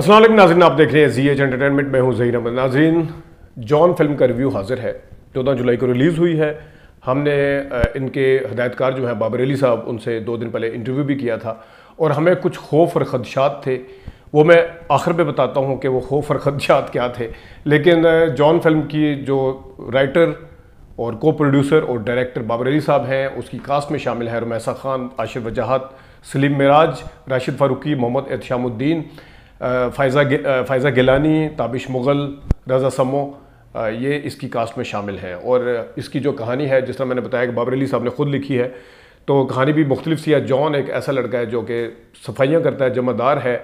असलम नाजरन आप देख रहे हैं जी एच एंटरटेनमेंट में हूँ जही अहमद नाजरन जॉन फिल्म का रिव्यू हाजिर है चौदह जुलाई को रिलीज़ हुई है हमने इनके हदायतकार जो हैं बाबर अली साहब उनसे दो दिन पहले इंटरव्यू भी किया था और हमें कुछ खौफ और खदशात थे वो मैं आखिर में बताता हूँ कि वो खौफ और खदशात क्या थे लेकिन जॉन फिल्म की जो राइटर और को प्रोड्यूसर और डायरेक्टर बाबर अली साहब हैं उसकी कास्ट में शामिल है रमैसा खान आशिफ़ वजाहत सलीम मराज राशिद फारूकी मोहम्मद एहतशामुद्दीन फायजा गे, फैज़ा गिलानी ताबिश मुग़ल रज़ा समो ये इसकी कास्ट में शामिल हैं और इसकी जो कहानी है जिस तरह मैंने बताया कि बाबर अली साहब ने ख़ुद लिखी है तो कहानी भी मुख्तलिफ सी है जॉन एक ऐसा लड़का है जो कि सफाइयाँ करता है जमादार है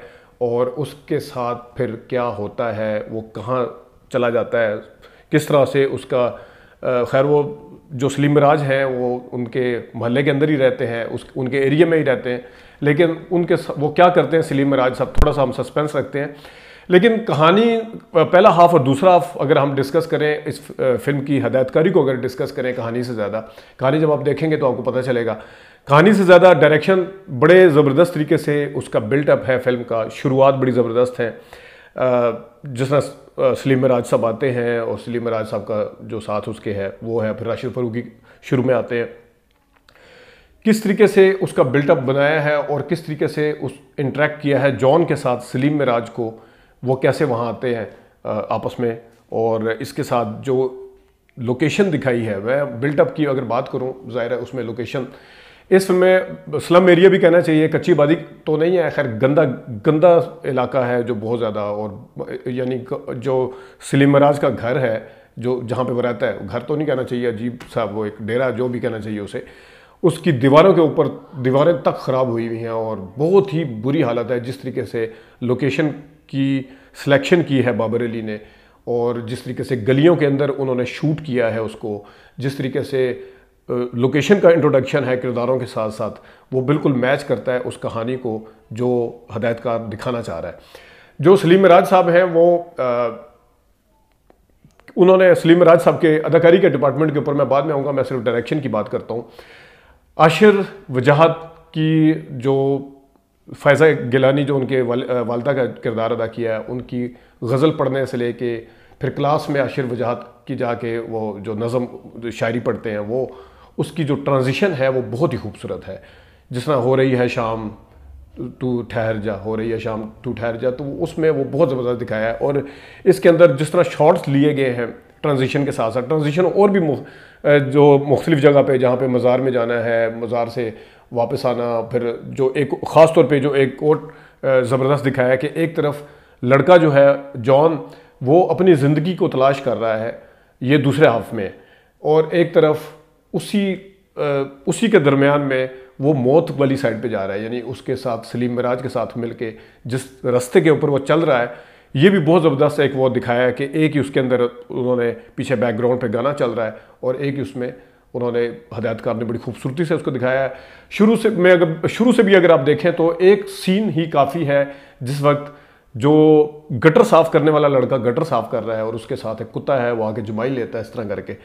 और उसके साथ फिर क्या होता है वो कहाँ चला जाता है किस तरह से उसका खैर वो जो सलीम राज हैं वो उनके मोहल्ले के अंदर ही रहते हैं उस उनके एरिया में ही रहते हैं लेकिन उनके वो क्या करते हैं सलीम राज साहब थोड़ा सा हम सस्पेंस रखते हैं लेकिन कहानी पहला हाफ और दूसरा हाफ अगर हम डिस्कस करें इस फिल्म की हदायतकारी को अगर डिस्कस करें कहानी से ज़्यादा कहानी जब आप देखेंगे तो आपको पता चलेगा कहानी से ज़्यादा डायरेक्शन बड़े ज़बरदस्त तरीके से उसका बिल्टअप है फिल्म का शुरुआत बड़ी ज़बरदस्त है जिस तरह सलीम मराज साहब आते हैं और सलीम मराज साहब का जो साथ उसके है वो है फिर राशिद फरूकी शुरू में आते हैं किस तरीके से उसका बिल्टअप बनाया है और किस तरीके से उस इंट्रैक्ट किया है जॉन के साथ सलीम मराज को वो कैसे वहाँ आते हैं आपस में और इसके साथ जो लोकेशन दिखाई है वह बिल्टअप की अगर बात करूँ ज़ाहिर है उसमें लोकेशन इस फिल्म में स्लम एरिया भी कहना चाहिए कच्ची आबादी तो नहीं है खैर गंदा गंदा इलाका है जो बहुत ज़्यादा और यानी जो सलीम मराज का घर है जो जहाँ पे वो रहता है घर तो नहीं कहना चाहिए अजीब सा वो एक डेरा जो भी कहना चाहिए उसे उसकी दीवारों के ऊपर दीवारें तक ख़राब हुई हुई हैं और बहुत ही बुरी हालत है जिस तरीके से लोकेशन की सिलेक्शन की है बाबर अली ने और जिस तरीके से गलियों के अंदर उन्होंने शूट किया है उसको जिस तरीके से लोकेशन का इंट्रोडक्शन है किरदारों के साथ साथ वो बिल्कुल मैच करता है उस कहानी को जो हदायतकार दिखाना चाह रहा है जो सलीम राज साहब हैं वो आ, उन्होंने सलीम राज साहब के अदाकारी के डिपार्टमेंट के ऊपर मैं बाद में आऊँगा मैं सिर्फ डायरेक्शन की बात करता हूँ आशिर वजाहत की जो फैज़ा गिलानी जो उनके वाल, वालदा का किरदार अदा किया है उनकी गज़ल पढ़ने से ले फिर क्लास में आशिर वजाहत की जाके वो जो नज़म शायरी पढ़ते हैं वो उसकी जो ट्रांजिशन है वो बहुत ही खूबसूरत है जिस तरह हो रही है शाम तू ठहर जा हो रही है शाम तू ठहर जा तो उसमें वो बहुत ज़बरदस्त दिखाया है और इसके अंदर जिस तरह शॉट्स लिए गए हैं ट्रांजिशन के साथ साथ ट्रांजिशन और भी जो मुख्तलिफ जगह पे जहाँ पे मज़ार में जाना है मज़ार से वापस आना फिर जो एक ख़ास तौर पे जो एक और ज़बरदस्त दिखाया है कि एक तरफ लड़का जो है जॉन वो अपनी ज़िंदगी को तलाश कर रहा है ये दूसरे हाफ में और एक तरफ उसी उसी के दरमियान में वो मौत वाली साइड पे जा रहा है यानी उसके साथ सलीम मराज के साथ मिल जिस रास्ते के ऊपर वो चल रहा है ये भी बहुत ज़बरदस्त एक वो दिखाया है कि एक ही उसके अंदर उन्होंने पीछे बैकग्राउंड पे गाना चल रहा है और एक ही उसमें उन्होंने हदायतकार ने बड़ी खूबसूरती से उसको दिखाया है शुरू से मैं अगर शुरू से भी अगर आप देखें तो एक सीन ही काफ़ी है जिस वक्त जो गटर साफ़ करने वाला लड़का गटर साफ़ कर रहा है और उसके साथ एक कुत्ता है वो आके जुमाई लेता है इस तरह करके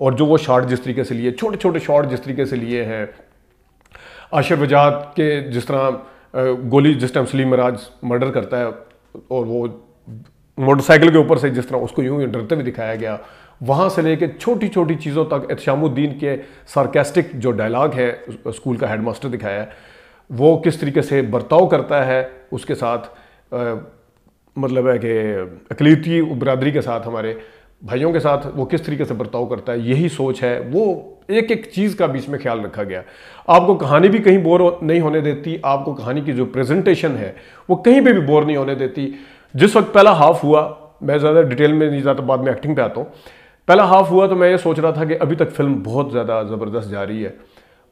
और जो वो शॉट जिस तरीके से लिए छोटे छोटे शॉट जिस तरीके से लिए हैं आशर वजात के जिस तरह गोली जिस टाइम सलीम मराज मर्डर करता है और वो मोटरसाइकिल के ऊपर से जिस तरह उसको यूं यूं डरते हुए दिखाया गया वहाँ से लेके छोटी छोटी चीज़ों तक एहतशामुद्दीन के सार्केस्टिक जो डायलाग है स्कूल का हेडमास्टर दिखाया है वो किस तरीके से बर्ताव करता है उसके साथ आ, मतलब है कि अकलीती बरदरी के साथ हमारे भाइयों के साथ वो किस तरीके से बर्ताव करता है यही सोच है वो एक एक चीज़ का बीच में ख्याल रखा गया आपको कहानी भी कहीं बोर नहीं होने देती आपको कहानी की जो प्रेजेंटेशन है वो कहीं पे भी बोर नहीं होने देती जिस वक्त पहला हाफ हुआ मैं ज़्यादा डिटेल में नहीं जाता बाद में एक्टिंग पे आता हूँ पहला हाफ हुआ तो मैं ये सोच रहा था कि अभी तक फिल्म बहुत ज़्यादा ज़बरदस्त जा रही है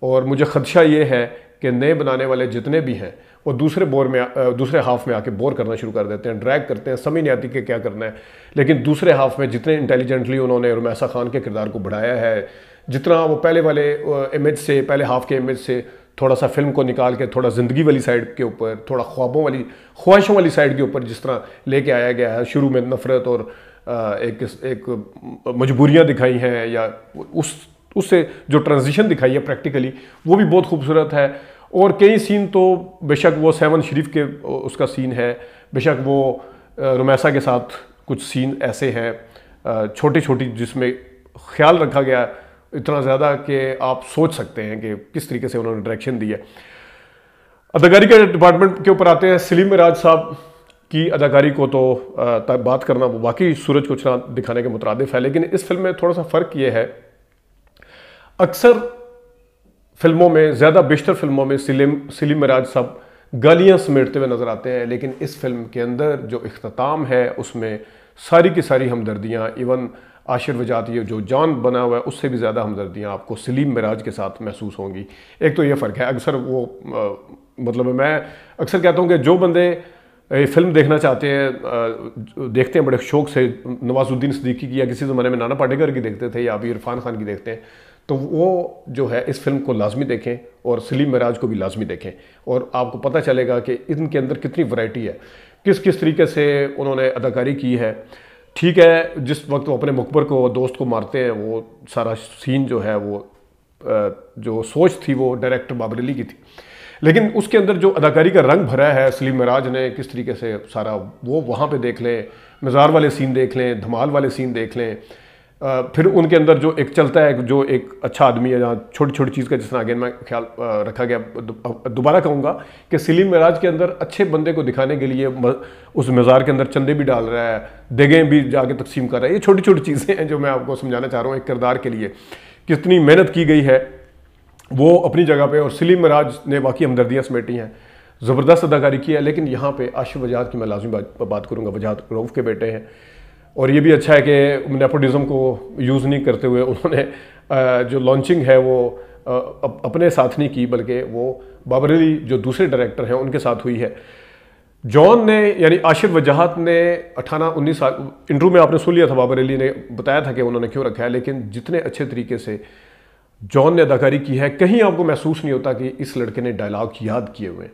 और मुझे खदशा ये है कि नए बनाने वाले जितने भी हैं और दूसरे बोर में दूसरे हाफ में आके बोर करना शुरू कर देते हैं ड्रैग करते हैं समझ नहीं आती कि क्या करना है लेकिन दूसरे हाफ में जितने इंटेलिजेंटली उन्होंने रुमैसा खान के किरदार को बढ़ाया है जितना वो पहले वाले इमेज से पहले हाफ के इमेज से थोड़ा सा फिल्म को निकाल के थोड़ा ज़िंदगी वाली साइड के ऊपर थोड़ा ख्वाबों वाली ख्वाहिशों वाली साइड के ऊपर जिस तरह लेके आया गया है शुरू में नफ़रत और एक एक मजबूरियाँ दिखाई हैं या उस उससे जो ट्रांजिशन दिखाई है प्रैक्टिकली वो भी बहुत खूबसूरत है और कई सीन तो बेशक वो सेवन शरीफ के उसका सीन है बेशक वो रोमैसा के साथ कुछ सीन ऐसे हैं छोटी छोटी जिसमें ख्याल रखा गया इतना ज़्यादा कि आप सोच सकते हैं कि किस तरीके से उन्होंने डायरेक्शन दी है अदाकारी के डिपार्टमेंट के ऊपर आते हैं सलीम राज साहब की अदाकारी को तो बात करना वो बाकी सूरज को दिखाने के मुतरद है लेकिन इस फिल्म में थोड़ा सा फ़र्क ये है अक्सर फिल्मों में ज़्यादा बेशतर फिल्मों में सिलिम सलीम मराज साहब गालियाँ समेटते हुए नज़र आते हैं लेकिन इस फिल्म के अंदर जो अख्ताम है उसमें सारी की सारी हमदर्दियाँ इवन आशिर वजात ये जो जान बना हुआ है उससे भी ज़्यादा हमदर्दियाँ आपको सलीम मराज के साथ महसूस होंगी एक तो ये फ़र्क है अक्सर वो आ, मतलब मैं अक्सर कहता हूँ कि जो बंदे ये फिल्म देखना चाहते हैं देखते हैं बड़े शौक से नवाजुद्दीन सदीकी की या किसी ज़माने में नाना पाटेकर की देखते थे या अभी इरफान खान की देखते हैं तो वो जो है इस फिल्म को लाजमी देखें और सलीम महराज को भी लाजमी देखें और आपको पता चलेगा कि इनके अंदर कितनी वैरायटी है किस किस तरीके से उन्होंने अदाकारी की है ठीक है जिस वक्त वो अपने मकबर को दोस्त को मारते हैं वो सारा सीन जो है वो जो सोच थी वो डायरेक्टर बाबर अली की थी लेकिन उसके अंदर जो अदाकारी का रंग भरा है सलीम महराज ने किस तरीके से सारा वो वहाँ पर देख लें मज़ार वाले सीन देख लें धमाल वाले सीन देख लें फिर उनके अंदर जो एक चलता है जो एक अच्छा आदमी है जहाँ छोटी छोटी चीज़ का जिसने आगे मैं ख्याल रखा गया दोबारा कहूँगा कि सलीम महराज के अंदर अच्छे बंदे को दिखाने के लिए उस मज़ार के अंदर चंदे भी डाल रहा है देगें भी जाके तकसीम कर रहा है ये छोटी छोटी चीज़ें हैं जो मैं आपको समझाना चाह रहा हूँ एक किरदार के लिए कितनी मेहनत की गई है वो अपनी जगह पर और सलीम महराज ने बाकी हमदर्दियाँ समेटी हैं ज़बरदस्त अदाकारी की है लेकिन यहाँ पर आशिफ वजाद की मैं लाजमी बात करूँगा वजाद रऊफ़ के बेटे हैं और ये भी अच्छा है कि नेपोटिज़म को यूज़ नहीं करते हुए उन्होंने जो लॉन्चिंग है वो अपने साथ नहीं की बल्कि वो अली जो दूसरे डायरेक्टर हैं उनके साथ हुई है जॉन ने यानी आशिफ वजाहत ने अठारह उन्नीस साल इंटरव्यू में आपने सुन लिया था बाबर अली ने बताया था कि उन्होंने क्यों रखा है लेकिन जितने अच्छे तरीके से जॉन ने अदाकारी की है कहीं आपको महसूस नहीं होता कि इस लड़के ने डायलॉग याद किए हुए हैं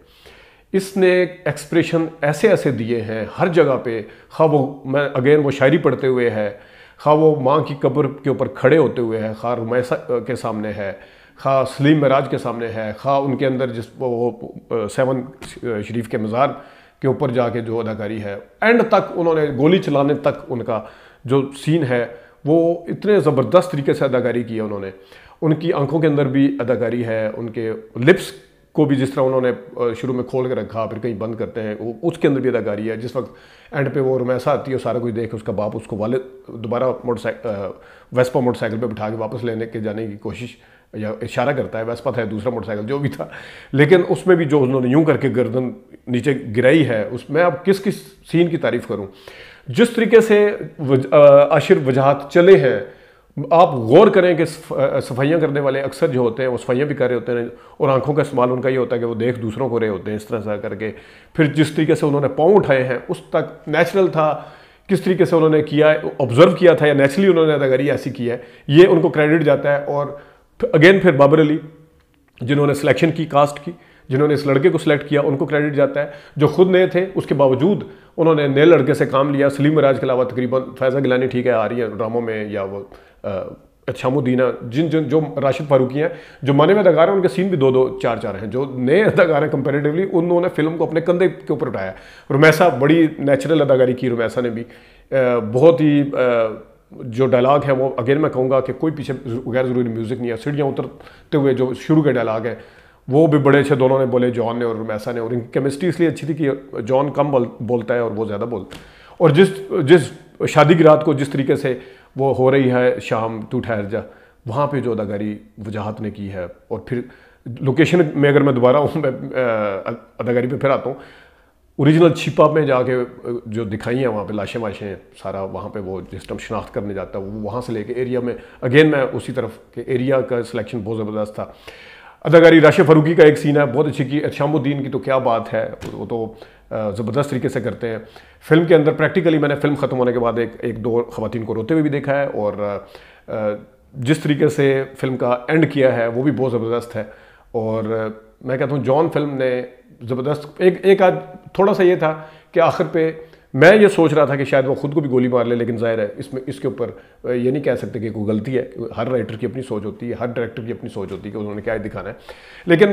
इसने एक्सप्रेशन ऐसे ऐसे दिए हैं हर जगह पे खा वो मैं अगेन वो शायरी पढ़ते हुए है खा वो माँ की कब्र के ऊपर खड़े होते हुए है खा रुमैसा के सामने है खा सलीम मराज के सामने है खा उनके अंदर जिस वो सेवन शरीफ के मज़ार के ऊपर जाके जो अदाकारी है एंड तक उन्होंने गोली चलाने तक उनका जो सीन है वो इतने ज़बरदस्त तरीके से अदाकारी की है उन्होंने उनकी आंखों के अंदर भी अदाकारी है उनके लिप्स को भी जिस तरह उन्होंने शुरू में खोल के रखा फिर कहीं बंद करते हैं वो उसके अंदर भी अदाकारी है जिस वक्त एंड पे वो रोमैसा आती है सारा कुछ देख के उसका बाप उसको वाले दोबारा मोटरसाइकिल वेस्पा मोटरसाइकिल पे बिठा के वापस लेने के जाने की कोशिश या इशारा करता है वेस्पा था दूसरा मोटरसाइकिल जो भी था लेकिन उसमें भी जो उन्होंने यूं करके गर्दन नीचे गिराई है उस मैं अब किस किस सीन की तारीफ़ करूँ जिस तरीके से आशिर वजाहत चले हैं आप गौर करें कि सफाइयाँ करने वाले अक्सर जो होते हैं वो सफाइयाँ भी कर रहे होते हैं और आंखों का इस्तेमाल उनका ये होता है कि वो देख दूसरों को रहे होते हैं इस तरह से करके फिर जिस तरीके से उन्होंने पाँव उठाए हैं उस तक नेचुरल था किस तरीके से उन्होंने किया ऑब्जर्व किया था या नेचुरली उन्होंने ये ऐसी किया है ये उनको क्रेडिट जाता है और अगेन फिर बाबर अली जिन्होंने सिलेक्शन की कास्ट की जिन्होंने इस लड़के को सिलेक्ट किया उनको क्रेडिट जाता है जो खुद नए थे उसके बावजूद उन्होंने नए लड़के से काम लिया सलीम राज के अलावा तकरीबन फैज़ा गिलानी ठीक है आ रही है ड्रामों में या वो अच्छा मुदीना जिन जिन जो राशिद फारूकी हैं जो माने में अदाकार हैं उनके सीन भी दो दो चार चार हैं जो नए अदाकार हैं कंपेरेटिवली उन्होंने फिल्म को अपने कंधे के ऊपर उठाया रुमैसा बड़ी नेचुरल अदाकारी की रुमैसा ने भी बहुत ही जो डायलाग है वो अगेन मैं कहूँगा कि कोई पीछे गैर ज़रूरी म्यूज़िक नहीं है सीढ़ियाँ उतरते हुए जो शुरू के डायलाग हैं वो भी बड़े अच्छे दोनों ने बोले जॉन ने और रुमैसा ने और इनकी केमिस्ट्री इसलिए अच्छी थी कि जॉन कम बोलता है और वो ज़्यादा है और जिस जिस शादी की रात को जिस तरीके से वो हो रही है शाम तू ठहर जा वहाँ पे जो अदाकारी वजाहत ने की है और फिर लोकेशन में अगर मैं दोबारा हूँ मैं अदाकारी पे फिर आता हूँ ओरिजिनल छिपा में जाके जो दिखाई है वहाँ पे लाशें वाशें सारा वहाँ पे वो जिस टाइम शनाख्त करने जाता है वो वहाँ से लेके एरिया में अगेन मैं उसी तरफ के एरिया का सिलेक्शन बहुत ज़बरदस्त था अदाकारी राशि फरूकी का एक सीन है बहुत अच्छी की शामुद्दीन की तो क्या बात है वो तो ज़बरदस्त तरीके से करते हैं फिल्म के अंदर प्रैक्टिकली मैंने फिल्म ख़त्म होने के बाद एक एक दो खवतिन को रोते हुए भी देखा है और जिस तरीके से फिल्म का एंड किया है वो भी बहुत ज़बरदस्त है और मैं कहता हूँ जॉन फिल्म ने ज़बरदस्त एक एक आज थोड़ा सा ये था कि आखिर पे मैं ये सोच रहा था कि शायद वो खुद को भी गोली मार ले लेकिन जाहिर है इसमें इसके ऊपर ये नहीं कह सकते कि कोई गलती है हर राइटर की अपनी सोच होती है हर डायरेक्टर की अपनी सोच होती है कि उन्होंने क्या दिखाना है लेकिन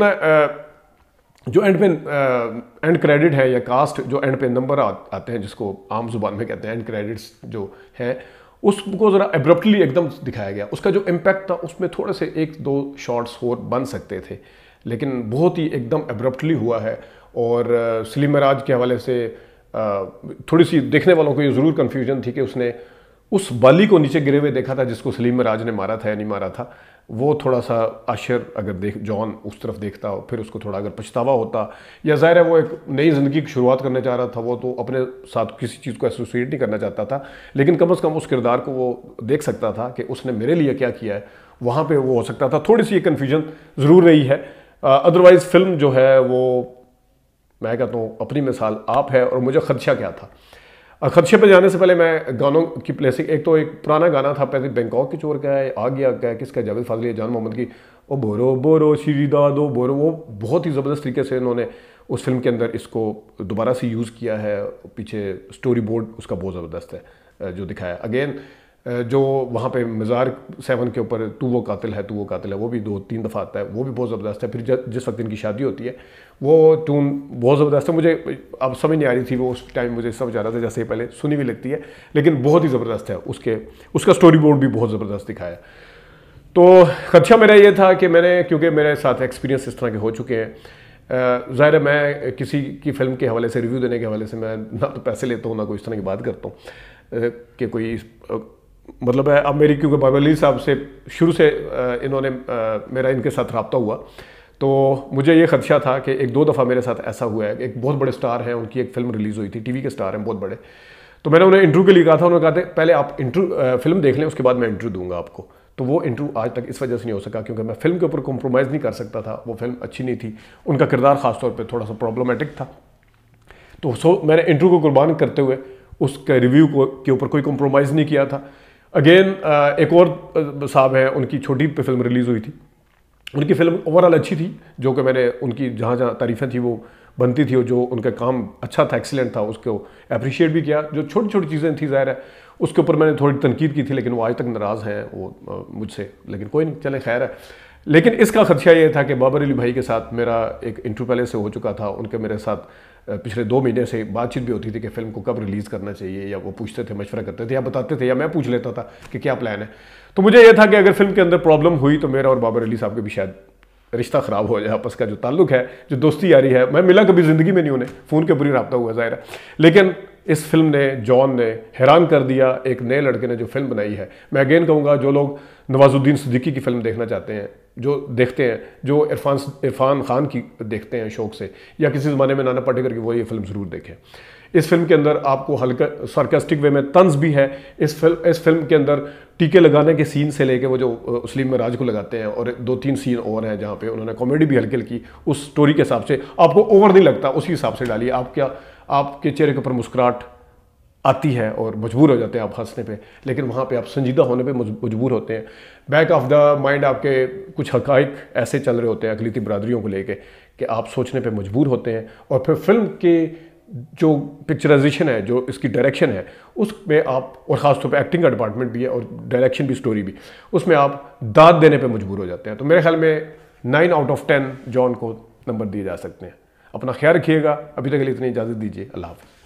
जो एंड पे एंड uh, क्रेडिट है या कास्ट जो एंड पे नंबर आ, आते हैं जिसको आम जुबान में कहते हैं एंड क्रेडिट्स जो हैं उसको ज़रा एब्रप्टली एकदम दिखाया गया उसका जो इम्पैक्ट था उसमें थोड़े से एक दो शॉर्ट्स और बन सकते थे लेकिन बहुत ही एकदम एब्रप्टली हुआ है और uh, सलीम के हवाले से uh, थोड़ी सी देखने वालों को ये ज़रूर कन्फ्यूजन थी कि उसने उस बाली को नीचे गिरे हुए देखा था जिसको सलीम राज ने मारा था या नहीं मारा था वो थोड़ा सा आशर अगर देख जॉन उस तरफ देखता हो फिर उसको थोड़ा अगर पछतावा होता या जाहिर है वो एक नई ज़िंदगी की शुरुआत करना चाह रहा था वो तो अपने साथ किसी चीज़ को एसोसिएट नहीं करना चाहता था लेकिन कम अज़ कम उस किरदार को वो देख सकता था कि उसने मेरे लिए क्या किया है वहाँ पर वो हो सकता था थोड़ी सी ये कन्फ्यूजन ज़रूर रही है अदरवाइज़ फिल्म जो है वो मैं कहता हूँ अपनी मिसाल आप है और मुझे खदशा क्या था खदशे पर जाने से पहले मैं गानों की प्लेसिंग एक तो एक पुराना गाना था पहले बैंकॉक के चोर का है आ गया क्या है किसका जावेद फाजली जान मोहम्मद की ओ बोरो बोरो श्री दादो बोरो वो बहुत ही ज़बरदस्त तरीके से इन्होंने उस फिल्म के अंदर इसको दोबारा से यूज़ किया है पीछे स्टोरी बोर्ड उसका बहुत ज़बरदस्त है जो दिखाया अगेन जो वहाँ पे मज़ार सेवन के ऊपर तू वो कातिल है तू वो कातिल है वो भी दो तीन दफ़ा आता है वो भी बहुत ज़बरदस्त है फिर जिस वक्त इनकी शादी होती है वो टून बहुत ज़बरदस्त है मुझे अब समझ नहीं आ रही थी वो उस टाइम मुझे समझ आ रहा था जैसे पहले सुनी भी लगती है लेकिन बहुत ही ज़बरदस्त है उसके उसका स्टोरी बोर्ड भी बहुत ज़बरदस्त दिखाया तो खदशा मेरा ये था कि मैंने क्योंकि मेरे साथ एक्सपीरियंस इस तरह के हो चुके हैं ज़ाहिर है मैं किसी की फ़िल्म के हवाले से रिव्यू देने के हवाले से मैं ना तो पैसे लेता हूँ ना कोई इस तरह की बात करता हूँ कि कोई मतलब है अब मेरी क्योंकि बाबा अली साहब से शुरू से इन्होंने मेरा इनके साथ रबता हुआ तो मुझे ये खदशा था कि एक दो दफ़ा मेरे साथ ऐसा हुआ है एक बहुत बड़े स्टार हैं उनकी एक फिल्म रिलीज़ हुई थी टीवी के स्टार हैं बहुत बड़े तो मैंने उन्हें इंटरव्यू के लिए कहा था उन्होंने कहा था पहले आप इंटरव्यू फिल्म देख लें उसके बाद मैं इंटरव्यू दूंगा आपको तो वो इंटरव्यू आज तक इस वजह से नहीं हो सका क्योंकि मैं फिल्म के ऊपर कॉम्प्रोमाइज़ नहीं कर सकता था वो फिल्म अच्छी नहीं थी उनका किरदार ख़ासतौर पर थोड़ा सा प्रॉब्लमेटिक था तो सो मैंने इंटरव्यू को कुर्बान करते हुए उसके रिव्यू को के ऊपर कोई कॉम्प्रोमाइज़ नहीं किया था अगेन uh, एक और uh, साहब हैं उनकी छोटी पे फिल्म रिलीज़ हुई थी उनकी फिल्म ओवरऑल अच्छी थी जो कि मैंने उनकी जहाँ जहाँ तारीफ़ें थी वो बनती थी और जो उनका काम अच्छा था एक्सीलेंट था उसको अप्रिशिएट भी किया जो छोटी छोटी चीज़ें थी ज़ाहिर है उसके ऊपर मैंने थोड़ी तनकीद की थी लेकिन वो आज तक नाराज़ हैं वो uh, मुझसे लेकिन कोई नहीं चले खैर है लेकिन इसका खदशा ये था कि बाबर अली भाई के साथ मेरा एक इंटरव्यू पहले से हो चुका था उनके मेरे साथ पिछले दो महीने से बातचीत भी होती थी कि फिल्म को कब रिलीज़ करना चाहिए या वो पूछते थे मशवरा करते थे या बताते थे या मैं पूछ लेता था कि क्या प्लान है तो मुझे यह था कि अगर फिल्म के अंदर प्रॉब्लम हुई तो मेरा और बाबर अली साहब के भी शायद रिश्ता ख़राब हो जाए आपस का जो ताल्लुक है जो दोस्ती यारी है मैं मिला कभी ज़िंदगी में नहीं उन्हें फ़ोन के बुरी रबता हुआ ज़ाहिर है लेकिन इस फिल्म ने जॉन ने हैरान कर दिया एक नए लड़के ने जो फिल्म बनाई है मैं अगेन कहूँगा जो लोग नवाजुद्दीन सिद्दीकी की फिल्म देखना चाहते हैं जो देखते हैं जो इरफान इरफान खान की देखते हैं शौक से या किसी ज़माने में नाना पाटेकर की वो ये फिल्म ज़रूर देखें इस फिल्म के अंदर आपको हल्का सार्केस्टिक वे में तंज भी है इस फिल्म इस फिल्म के अंदर टीके लगाने के सीन से लेके वो जो उसलीम मराज को लगाते हैं और दो तीन सीन और हैं जहाँ पे उन्होंने कॉमेडी भी हल्की हल्की उस स्टोरी के हिसाब से आपको ओवर नहीं लगता उसी हिसाब से डालिए आप क्या आपके चेहरे के ऊपर मुस्कुराहट आती है और मजबूर हो जाते हैं आप हंसने पे लेकिन वहाँ पे आप संजीदा होने पे मजबूर होते हैं बैक ऑफ द माइंड आपके कुछ हकाइक ऐसे चल रहे होते हैं अकलीती बरदरीों को लेके कि आप सोचने पे मजबूर होते हैं और फिर फिल्म के जो पिक्चराइजेशन है जो इसकी डायरेक्शन है उसमें आप और ख़ासतौर पर एक्टिंग का डिपार्टमेंट भी है और डायरेक्शन भी स्टोरी भी उसमें आप दाद देने पर मजबूर हो जाते हैं तो मेरे ख्याल में nine out of ten John को नंबर दिए जा सकते हैं अपना ख्याल रखिएगा अभी तक के लिए इतनी इजाज़त दीजिए अल्लाह हाफ़